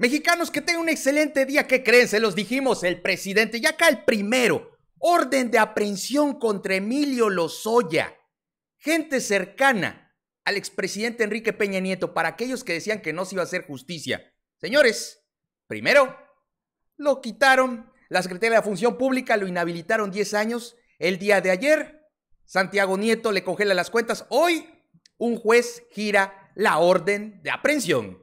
Mexicanos, que tengan un excelente día. ¿Qué creen? Se los dijimos, el presidente, Y acá el primero. Orden de aprehensión contra Emilio Lozoya. Gente cercana al expresidente Enrique Peña Nieto para aquellos que decían que no se iba a hacer justicia. Señores, primero, lo quitaron. La Secretaría de la Función Pública lo inhabilitaron 10 años. El día de ayer, Santiago Nieto le congela las cuentas. Hoy, un juez gira la orden de aprehensión.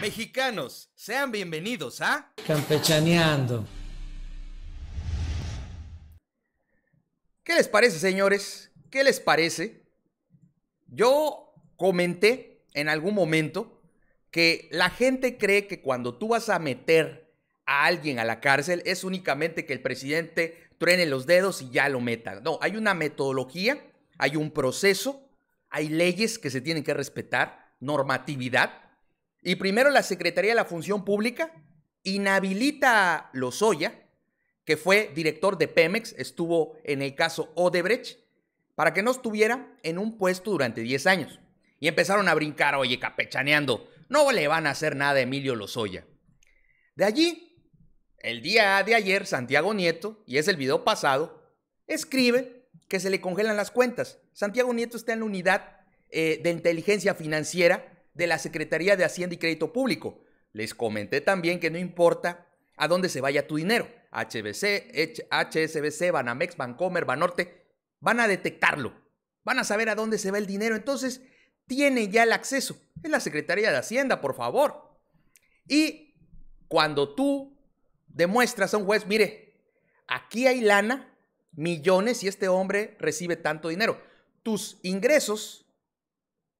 Mexicanos, sean bienvenidos a Campechaneando. ¿Qué les parece, señores? ¿Qué les parece? Yo comenté en algún momento que la gente cree que cuando tú vas a meter a alguien a la cárcel es únicamente que el presidente truene los dedos y ya lo meta. No, hay una metodología, hay un proceso, hay leyes que se tienen que respetar, normatividad y primero la Secretaría de la Función Pública inhabilita a Lozoya, que fue director de Pemex, estuvo en el caso Odebrecht, para que no estuviera en un puesto durante 10 años. Y empezaron a brincar, oye, capechaneando, no le van a hacer nada a Emilio Lozoya. De allí, el día de ayer, Santiago Nieto, y es el video pasado, escribe que se le congelan las cuentas. Santiago Nieto está en la unidad eh, de inteligencia financiera de la Secretaría de Hacienda y Crédito Público. Les comenté también que no importa a dónde se vaya tu dinero, HBC, HSBC, Banamex, Bancomer, Banorte, van a detectarlo, van a saber a dónde se va el dinero, entonces tiene ya el acceso. Es la Secretaría de Hacienda, por favor. Y cuando tú demuestras a un juez, mire, aquí hay lana, millones, y este hombre recibe tanto dinero. Tus ingresos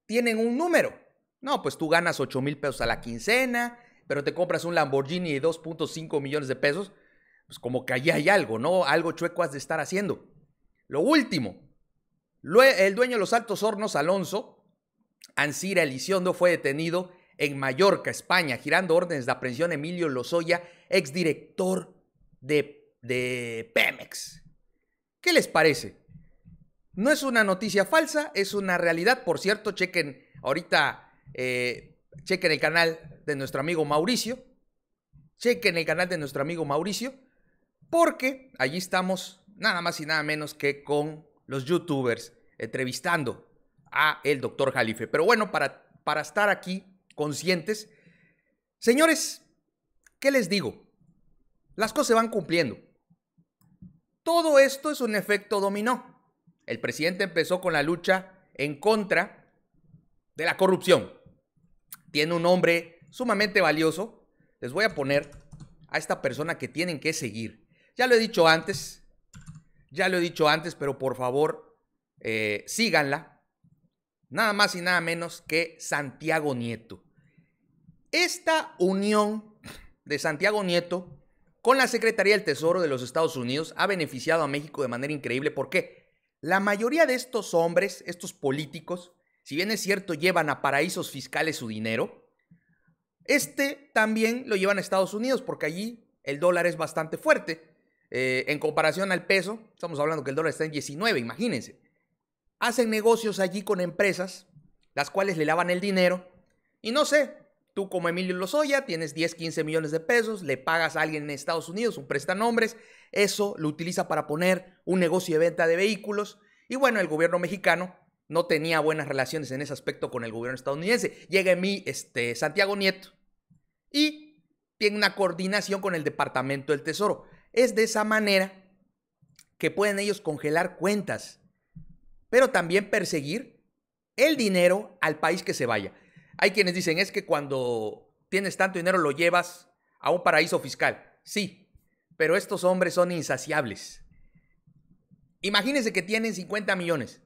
tienen un número no, pues tú ganas 8 mil pesos a la quincena, pero te compras un Lamborghini de 2.5 millones de pesos. Pues como que allí hay algo, ¿no? Algo chueco has de estar haciendo. Lo último, el dueño de los Altos Hornos, Alonso, Ansira Elizondo, fue detenido en Mallorca, España, girando órdenes de aprehensión Emilio Lozoya, exdirector de, de Pemex. ¿Qué les parece? No es una noticia falsa, es una realidad. Por cierto, chequen ahorita eh, chequen el canal de nuestro amigo Mauricio. Chequen el canal de nuestro amigo Mauricio. Porque allí estamos nada más y nada menos que con los youtubers entrevistando a el doctor Jalife. Pero bueno, para, para estar aquí conscientes, señores, ¿qué les digo? Las cosas se van cumpliendo. Todo esto es un efecto dominó. El presidente empezó con la lucha en contra de la corrupción tiene un nombre sumamente valioso. Les voy a poner a esta persona que tienen que seguir. Ya lo he dicho antes, ya lo he dicho antes, pero por favor, eh, síganla. Nada más y nada menos que Santiago Nieto. Esta unión de Santiago Nieto con la Secretaría del Tesoro de los Estados Unidos ha beneficiado a México de manera increíble. ¿Por qué? La mayoría de estos hombres, estos políticos, si bien es cierto llevan a paraísos fiscales su dinero, este también lo llevan a Estados Unidos porque allí el dólar es bastante fuerte. Eh, en comparación al peso, estamos hablando que el dólar está en 19, imagínense. Hacen negocios allí con empresas, las cuales le lavan el dinero. Y no sé, tú como Emilio Lozoya tienes 10, 15 millones de pesos, le pagas a alguien en Estados Unidos un prestanombres, eso lo utiliza para poner un negocio de venta de vehículos. Y bueno, el gobierno mexicano no tenía buenas relaciones en ese aspecto con el gobierno estadounidense. Llega en mí este, Santiago Nieto y tiene una coordinación con el Departamento del Tesoro. Es de esa manera que pueden ellos congelar cuentas, pero también perseguir el dinero al país que se vaya. Hay quienes dicen, es que cuando tienes tanto dinero lo llevas a un paraíso fiscal. Sí, pero estos hombres son insaciables. Imagínense que tienen 50 millones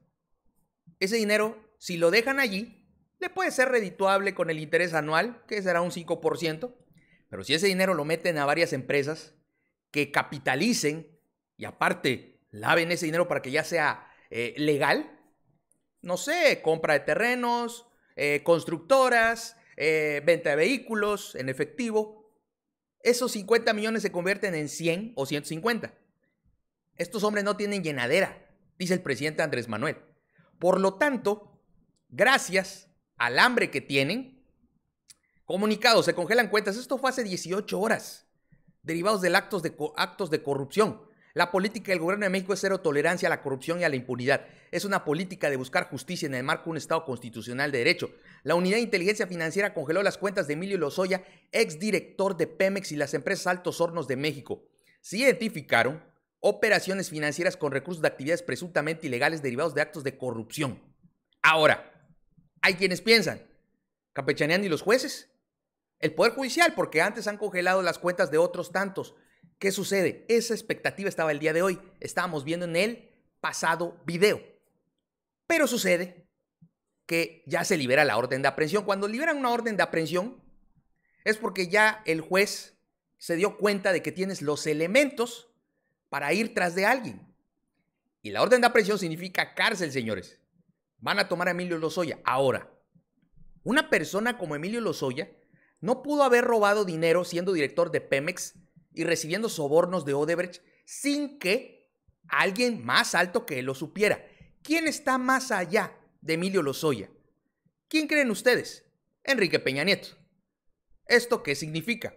ese dinero, si lo dejan allí, le puede ser redituable con el interés anual, que será un 5%, pero si ese dinero lo meten a varias empresas que capitalicen y aparte laven ese dinero para que ya sea eh, legal, no sé, compra de terrenos, eh, constructoras, eh, venta de vehículos en efectivo, esos 50 millones se convierten en 100 o 150. Estos hombres no tienen llenadera, dice el presidente Andrés Manuel. Por lo tanto, gracias al hambre que tienen, comunicados, se congelan cuentas. Esto fue hace 18 horas, derivados de actos de, actos de corrupción. La política del gobierno de México es cero tolerancia a la corrupción y a la impunidad. Es una política de buscar justicia en el marco de un Estado constitucional de derecho. La Unidad de Inteligencia Financiera congeló las cuentas de Emilio Lozoya, exdirector de Pemex y las empresas Altos Hornos de México. Se identificaron operaciones financieras con recursos de actividades presuntamente ilegales derivados de actos de corrupción. Ahora, hay quienes piensan, campechaneando y los jueces, el Poder Judicial, porque antes han congelado las cuentas de otros tantos. ¿Qué sucede? Esa expectativa estaba el día de hoy. Estábamos viendo en el pasado video. Pero sucede que ya se libera la orden de aprehensión. Cuando liberan una orden de aprehensión, es porque ya el juez se dio cuenta de que tienes los elementos para ir tras de alguien. Y la orden de aprehensión significa cárcel, señores. Van a tomar a Emilio Lozoya. Ahora, una persona como Emilio Lozoya no pudo haber robado dinero siendo director de Pemex y recibiendo sobornos de Odebrecht sin que alguien más alto que él lo supiera. ¿Quién está más allá de Emilio Lozoya? ¿Quién creen ustedes? Enrique Peña Nieto. ¿Esto qué significa?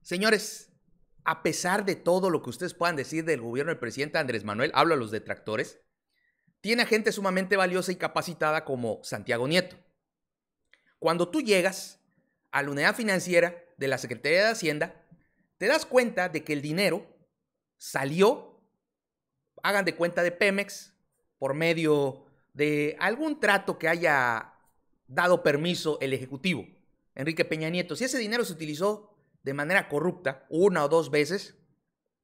Señores, a pesar de todo lo que ustedes puedan decir del gobierno del presidente Andrés Manuel, hablo a los detractores, tiene gente sumamente valiosa y capacitada como Santiago Nieto. Cuando tú llegas a la unidad financiera de la Secretaría de Hacienda, te das cuenta de que el dinero salió, hagan de cuenta de Pemex, por medio de algún trato que haya dado permiso el Ejecutivo, Enrique Peña Nieto. Si ese dinero se utilizó de manera corrupta una o dos veces,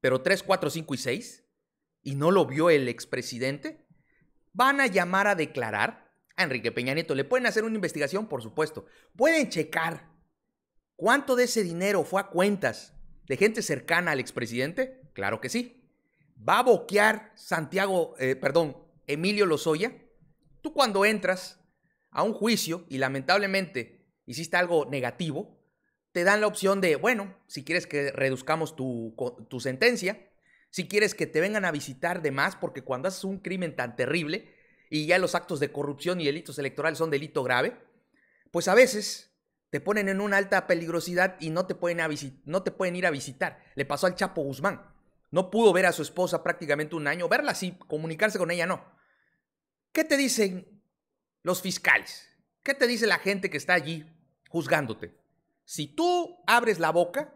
pero tres, cuatro, cinco y seis, y no lo vio el expresidente, van a llamar a declarar a Enrique Peña Nieto. Le pueden hacer una investigación, por supuesto. Pueden checar cuánto de ese dinero fue a cuentas de gente cercana al expresidente. Claro que sí. ¿Va a boquear Santiago, eh, perdón, Emilio Lozoya? Tú cuando entras a un juicio y lamentablemente hiciste algo negativo, te dan la opción de, bueno, si quieres que reduzcamos tu, sentencia, si quieres que te vengan a visitar de más, porque cuando haces un crimen tan terrible y ya los actos de corrupción y delitos electorales son delito grave, pues a veces te ponen en una alta peligrosidad y no te pueden, a no te pueden ir a visitar. Le pasó al Chapo Guzmán. No pudo ver a su esposa prácticamente un año, verla sí, comunicarse con ella no. ¿Qué te dicen los fiscales? ¿Qué te dice la gente que está allí juzgándote? Si tú abres la boca,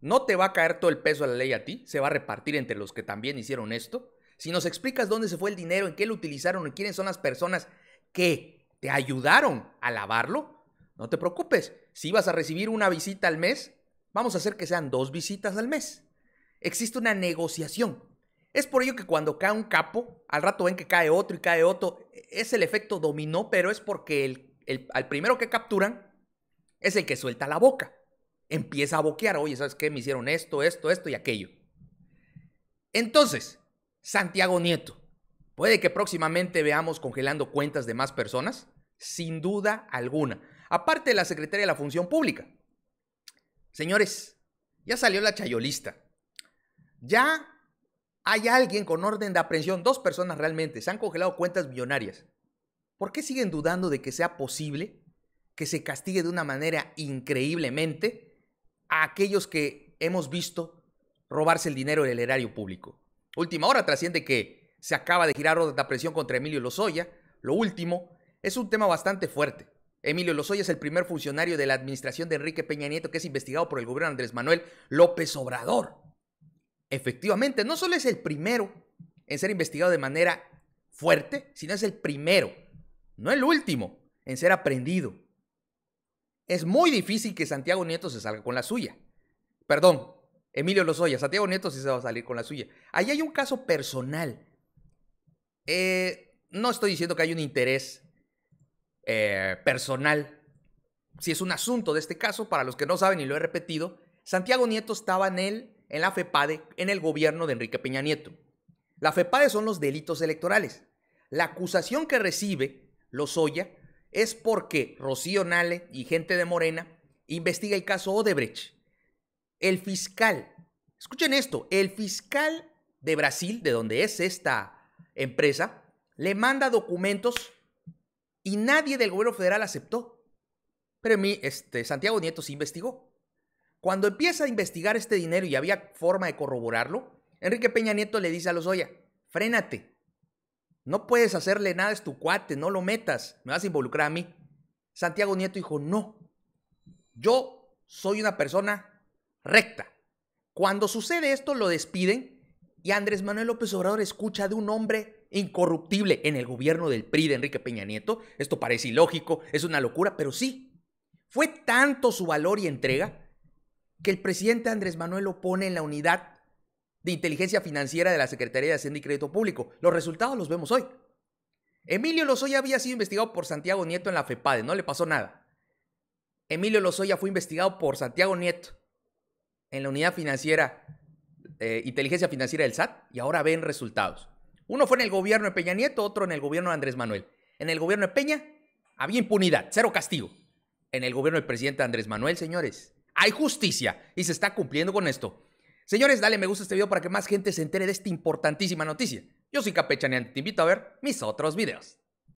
no te va a caer todo el peso de la ley a ti, se va a repartir entre los que también hicieron esto. Si nos explicas dónde se fue el dinero, en qué lo utilizaron y quiénes son las personas que te ayudaron a lavarlo, no te preocupes. Si vas a recibir una visita al mes, vamos a hacer que sean dos visitas al mes. Existe una negociación. Es por ello que cuando cae un capo, al rato ven que cae otro y cae otro. E-, es el efecto dominó, pero es porque el, al primero que capturan, es el que suelta la boca. Empieza a boquear, oye, ¿sabes qué? Me hicieron esto, esto, esto y aquello. Entonces, Santiago Nieto, ¿puede que próximamente veamos congelando cuentas de más personas? Sin duda alguna. Aparte de la Secretaría de la Función Pública. Señores, ya salió la chayolista. Ya hay alguien con orden de aprehensión, dos personas realmente, se han congelado cuentas millonarias. ¿Por qué siguen dudando de que sea posible que se castigue de una manera increíblemente a aquellos que hemos visto robarse el dinero del erario público. Última hora trasciende que se acaba de girar la presión contra Emilio Lozoya. Lo último es un tema bastante fuerte. Emilio Lozoya es el primer funcionario de la administración de Enrique Peña Nieto que es investigado por el gobierno de Andrés Manuel López Obrador. Efectivamente, no solo es el primero en ser investigado de manera fuerte, sino es el primero, no el último, en ser aprendido es muy difícil que Santiago Nieto se salga con la suya. Perdón, Emilio Lozoya, Santiago Nieto sí se va a salir con la suya. Ahí hay un caso personal. Eh, no estoy diciendo que hay un interés eh, personal. Si es un asunto de este caso, para los que no saben y lo he repetido, Santiago Nieto estaba en él, en la FEPADE, en el gobierno de Enrique Peña Nieto. La FEPADE son los delitos electorales. La acusación que recibe Lozoya es porque Rocío Nale y gente de Morena investiga el caso Odebrecht. El fiscal, escuchen esto, el fiscal de Brasil, de donde es esta empresa, le manda documentos y nadie del gobierno federal aceptó. Pero mi, este, Santiago Nieto sí investigó. Cuando empieza a investigar este dinero y había forma de corroborarlo, Enrique Peña Nieto le dice a los Oya, frénate, no puedes hacerle nada, a tu cuate, no lo metas, me vas a involucrar a mí. Santiago Nieto dijo, no, yo soy una persona recta. Cuando sucede esto, lo despiden y Andrés Manuel López Obrador escucha de un hombre incorruptible en el gobierno del PRI de Enrique Peña Nieto. Esto parece ilógico, es una locura, pero sí. Fue tanto su valor y entrega que el presidente Andrés Manuel lo pone en la unidad de Inteligencia Financiera de la Secretaría de Hacienda y Crédito Público. Los resultados los vemos hoy. Emilio Lozoya había sido investigado por Santiago Nieto en la FEPADE, no le pasó nada. Emilio Lozoya fue investigado por Santiago Nieto en la unidad financiera, eh, inteligencia financiera del SAT, y ahora ven resultados. Uno fue en el gobierno de Peña Nieto, otro en el gobierno de Andrés Manuel. En el gobierno de Peña había impunidad, cero castigo. En el gobierno del presidente Andrés Manuel, señores, hay justicia y se está cumpliendo con esto. Señores, dale me gusta a este video para que más gente se entere de esta importantísima noticia. Yo soy y te invito a ver mis otros videos.